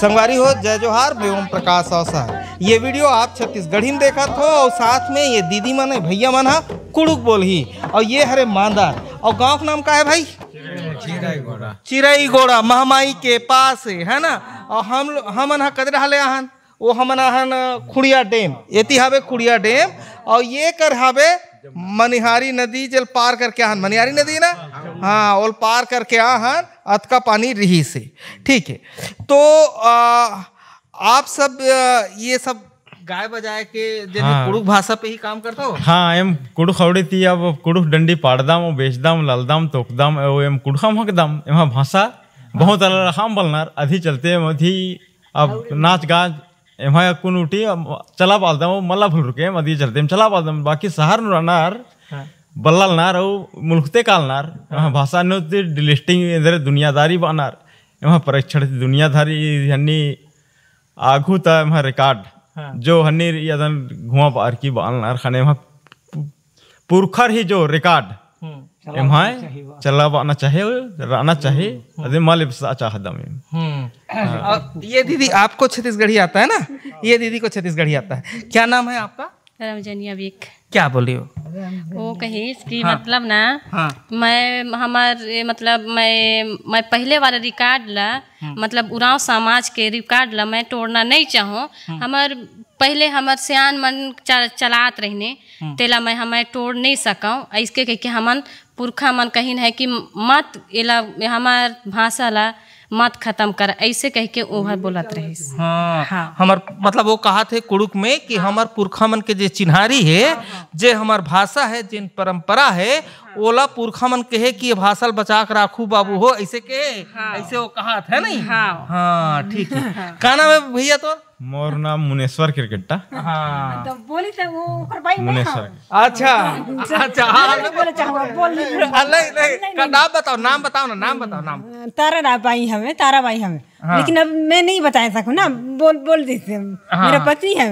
संगवारी हो जय जोहार ओम प्रकाश औसा ये वीडियो आप छत्तीसगढ़ी में देखा थो और साथ में ये दीदी मन है भैया मन है कुड़ुक बोल ही और ये हरे मांदा और गांव का नाम का है भाई चिराई घोड़ा चिराई घोड़ा महामाई के पास है ना और हम हमन हा कदर रहा आहन वो हमन आहन खुड़िया डैम ये हावे खुड़िया डैम और ये कर हावे मनिहारी नदी जल पार करके आहन मनिहारी नदी ना हाँ ओल पार करके आहन हाँ, अत का पानी रही से ठीक है तो आ, आप सब ये सब गाय बजाए के जन हाँ, कुड़ुक भाषा पे ही काम करता हो हाँ एम कुड़ुक हवड़ी थी अब कुड़ुक डंडी पाड़दाम बेचदाम लालदाम तोकदाम एम कुड़खम हकदाम एम भाषा बहुत अलग हम बलनार अधी चलते हैं अधी अब नाच गाज एम हाँ, कुनूटी चला पालदाम मल्ला भूल रुके अधी चलते हैं चला पालदाम बाकी शहर नुरानार हाँ। बल्लालनार और मुल्कते कालनार वहाँ भाषा नो डिलिस्टिंग इधर दुनियादारी बनार वहाँ परीक्षण दुनियादारी हनी आगू था वहाँ रिकॉर्ड हाँ। जो हनी यदन घुमा पार की बालनार खाने वहाँ पुरखर ही जो रिकॉर्ड हम्म। एम चला आना चाहे रहना हम्म। चाहिए हम्म। अरे माल चाह दम ये दीदी आपको छत्तीसगढ़ी आता है ना ये दीदी को छत्तीसगढ़ी आता है क्या नाम है आपका रमजनिया बेग क्या बोलियो वो हाँ, कही कि हाँ, मतलब ना हाँ, मैं हमारे मतलब मैं मैं पहले वाला रिकॉर्ड ला हाँ। मतलब उड़ाव समाज के रिकॉर्ड ला मैं तोड़ना नहीं चाहूँ हाँ। हमार पहले हमार सियान मन चलात रहने तेला मैं हमें तोड़ नहीं सकूँ इसके कह के हमन पुरखा मन कहीं है कि मत एला हमार भाषा ला मत खत्म कर ऐसे कह के वहाँ बोलत रहे हाँ, हाँ। हमार मतलब वो कहा थे कुड़ुक में कि हाँ। हमार पुरखा मन के जे चिन्हारी है हाँ, हाँ। जे हमार भाषा है जिन परंपरा है हाँ। ओला पुरखा मन कहे कि ये भाषा बचा के राखू बाबू हो ऐसे के हाँ। ऐसे वो कहा है नहीं हाँ, हाँ ठीक है का नाम है भैया तो मोर नाम मुनेश्वर क्रिकेटा हाँ। तो तो अच्छा अच्छा, अच्छा। नाम बताओ नाम बताओ ना नाम बताओ नाम तारा बाई हमें तारा बाई हमें हाँ। लेकिन अब मैं नहीं बता सकूँ ना बोल बोल देते हाँ। मेरा पति है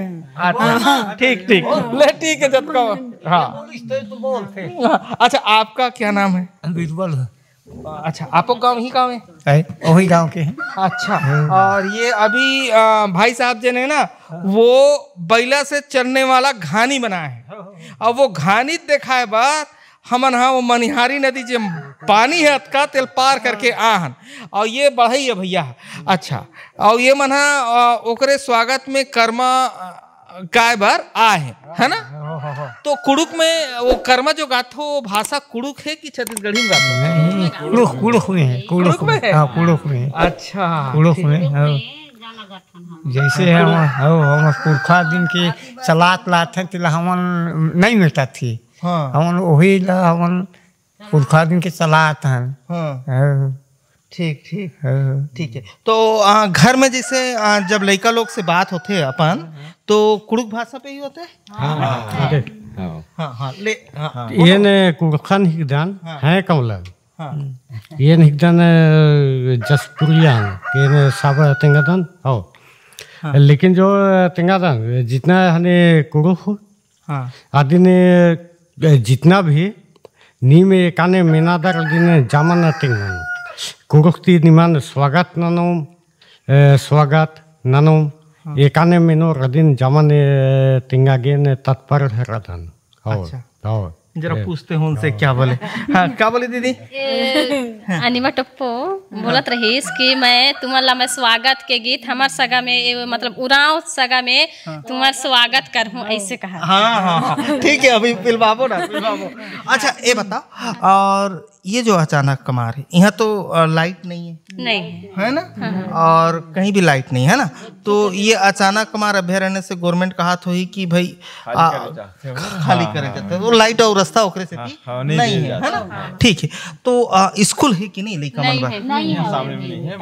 अच्छा। ठीक ठीक ले ठीक है जब का हाँ तो अच्छा आपका क्या नाम है बीरबल अच्छा आपको गांव ही गांव है वही गांव के हैं अच्छा हाँ। और ये अभी आ, भाई साहब जी ने ना वो बैला से चलने वाला घानी बनाया है और वो घानी देखा है बात हमन हाँ वो मनिहारी नदी जो पानी है अतका तेल पार करके आहन और ये बढ़ई है भैया अच्छा और ये मन हाँ ओकरे स्वागत में कर्मा काय बार आ है है ना हाँ, हाँ, हाँ, तो कुड़ुक में वो कर्मा जो हो वो भाषा कुड़ुक है कि छत्तीसगढ़ी में गाथो नहीं कुड़ुक कुड़ुक में है कुड़ुक में है कुड़ुक में अच्छा कुड़ुक में है अच्छा। जैसे हम हम पुरखा दिन के चलात लात है तिला हमन नहीं मिलता थी हमन वही ला हमन पुरखा दिन के चलात हैं ठीक ठीक हाँ, हाँ। ठीक है तो आ, घर में जैसे आ, जब लड़का लोग से बात होते हैं अपन हाँ, तो कुड़ुक भाषा पे ही होते हैं हाँ हाँ हाँ हाँ हाँ ले ये ने कुड़खन हिगदान है कौला ये हिगदान जसपुरियान ये ने साब तेंगादान हो लेकिन जो तेंगादान जितना हने कुड़ुक हो आदि ने जितना भी नी में काने मेनादार दिन जामन तेंगान Kuruhtiidniman swagat nanom, swagat nanom, ekane mino radin jaman tingagen tatpar radan. Aur, aur. जरा पूछते हो उनसे क्या बोले हाँ क्या बोले दीदी हाँ। अनिमा टप्पो बोलत रहीस कि मैं तुम्हारा मैं स्वागत के गीत हमार सगा में मतलब उड़ाव सगा में हाँ। तुम्हार स्वागत कर हूँ हाँ। ऐसे कहा हाँ हाँ ठीक है अभी पिलवाबो ना पिलवाबो अच्छा ये बता और ये जो अचानक कमार है यहाँ तो लाइट नहीं है नहीं है ना और कहीं भी लाइट नहीं है ना तो ये अचानक कमार अभ्यारण्य से गवर्नमेंट कहा तो ही कि भाई खाली करे जाते हैं वो लाइट और व्यवस्था ओकरे से थी हाँ, हाँ, नहीं, नहीं है है ना हाँ। ठीक है तो स्कूल है कि नहीं लेखा मनवा नहीं है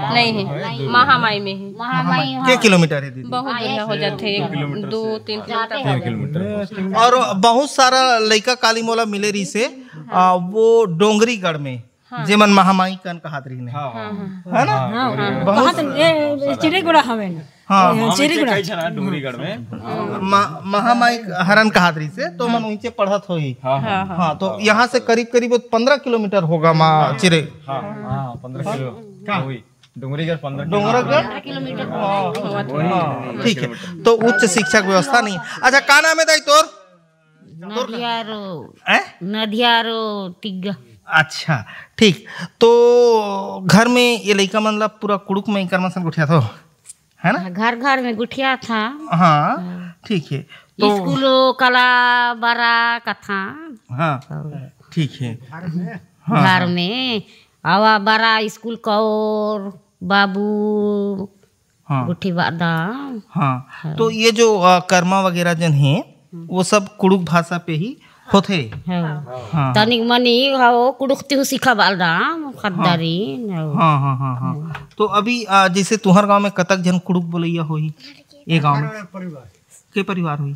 महामाई में है महामाई हाँ। क्या किलोमीटर है दीदी बहुत दूर हो जाते हैं दो तीन किलोमीटर और बहुत सारा लड़का काली मोला मिले रही से वो डोंगरीगढ़ में हाँ। जेमन महामाई कन कहात रही ने हाँ। हाँ, है ना बहुत चिरेगुड़ा हवे चिरेगुड़ा में महामाई हरन कहत रही से तो मन ऊंचे पढ़त पढ़त ही हाँ तो यहाँ से करीब करीब पंद्रह किलोमीटर होगा माँ चिरे किलो हुई ठीक है तो उच्च शिक्षा की व्यवस्था नहीं अच्छा का नाम है तोर नदियारो नदियारो टिग्गा अच्छा ठीक तो घर में ये लड़का मतलब पूरा कुड़ुक में कर मसल गुठिया था है ना हाँ, घर घर में गुठिया था हाँ, हाँ। ठीक है तो स्कूलों कला बारा का था हाँ ठीक है हाँ, घर में हाँ, आवा बारा स्कूल कौर बाबू हाँ गुठी हाँ, हाँ तो ये जो कर्मा वगैरह जन है वो सब कुड़ुक भाषा पे ही होथे हाँ।, हाँ तनिक मनी हो कुड़ुखती हूँ सिखा बाल राम खद्दारी हाँ।, हाँ हाँ हाँ हां हाँ। तो अभी जैसे तुहर गांव में कतक जन कुड़ुक बोलैया होही ये गांव में के परिवार हुई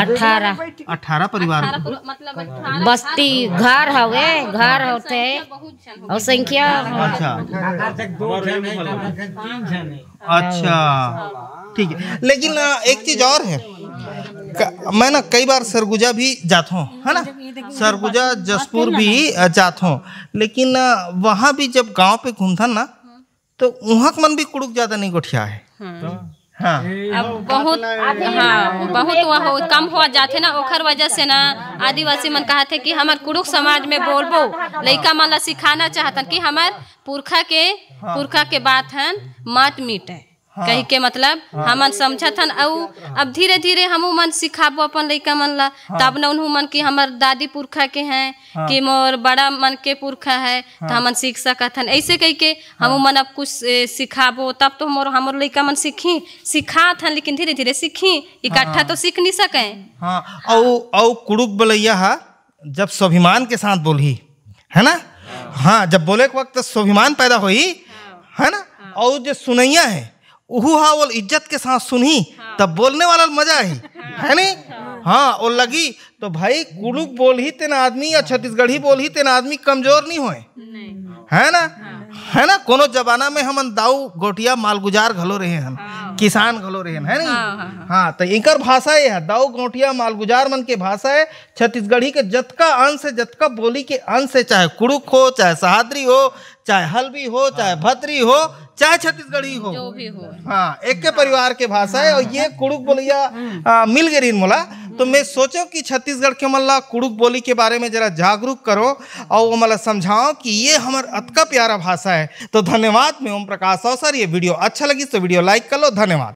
अठारह अठारह परिवार मतलब बस्ती घर हवे घर होते और संख्या अच्छा अच्छा ठीक है लेकिन एक चीज और है मैं ना कई बार सरगुजा भी जाता हूँ है ना सरगुजा जसपुर भी जाता हूँ लेकिन वहाँ भी जब गांव पे घूमता ना तो वहाँ का मन भी कुड़ुक ज़्यादा नहीं गोठिया है हाँ।, तो? हाँ। बहुत हाँ बहुत वह कम हुआ जाते ना ओखर वजह से ना आदिवासी मन कहा थे कि हमारे कुड़ुक समाज में बोलबो लड़का मन सिखाना चाहता कि हमारे पुरखा के हाँ। पुरखा के बात हन मत मीटे हाँ। कह के मतलब हाँ। हम समझन अब धीरे धीरे हम मन सिखाबो अपन लैका मन ला हाँ। तब न उन्हों मन की हमार दादी पुरखा के हैं कि मोर बड़ा मन के पुरखा है तो हम सीख सकत हन ऐसे कह के हम मन अब कुछ सिखाबो तब तो मोर हमार लैका मन सीखी सिखा थन लेकिन धीरे धीरे सीखी इकट्ठा तो सीख नहीं सके हाँ और कुड़ुक बलैया जब स्वाभिमान के साथ बोलही है ना हाँ जब बोले के वक्त तो स्वाभिमान पैदा हुई है ना और जो सुनैया है उहुहा वो इज्जत के साथ सुनी हाँ। तब बोलने वाला मजा ही हाँ। है नहीं हाँ, हाँ लगी तो भाई कुड़ुक बोल ही तेना आदमी या छत्तीसगढ़ी बोल ही तेना आदमी कमजोर नहीं हुए है ना हाँ। है ना को जमाना में हम दाऊ गोटिया मालगुजार घलो रहे हैं हाँ। किसान घलो रहे है हाँ, हाँ, हाँ तो इनकर भाषा ये है दाऊ गोटिया मालगुजार मन के भाषा है छत्तीसगढ़ी के जतका अंश है जतका बोली के अंश है चाहे कुड़ुक हो चाहे सहाद्री हो चाहे हल्बी हो चाहे भद्री हो चाहे छत्तीसगढ़ी हो जो भी हो हाँ एक के परिवार के भाषा है और ये कुड़ुक बोलिया मिल गई मोला तो मैं सोचो कि छत्तीसगढ़ के मल्ला कुड़ुक बोली के बारे में जरा जागरूक करो और वो मल्ला समझाओ कि ये हमार अतका प्यारा भाषा है तो धन्यवाद मैं ओम प्रकाश अवसर ये वीडियो अच्छा लगी तो वीडियो लाइक कर लो धन्यवाद